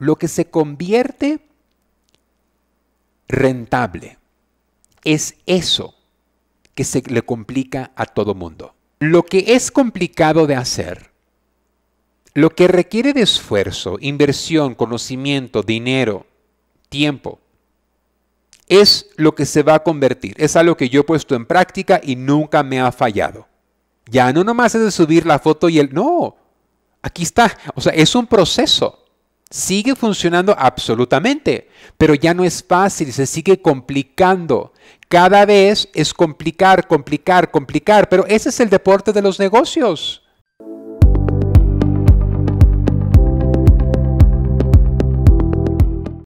lo que se convierte rentable. Es eso que se le complica a todo mundo. Lo que es complicado de hacer, lo que requiere de esfuerzo, inversión, conocimiento, dinero, tiempo, es lo que se va a convertir. Es algo que yo he puesto en práctica y nunca me ha fallado. Ya no nomás es de subir la foto y el... No, aquí está. O sea, es un proceso sigue funcionando absolutamente, pero ya no es fácil, se sigue complicando. Cada vez es complicar, complicar, complicar, pero ese es el deporte de los negocios.